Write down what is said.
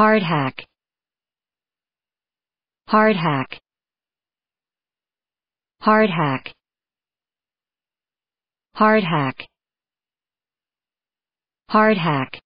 hardhack hardhack hardhack hardhack hardhack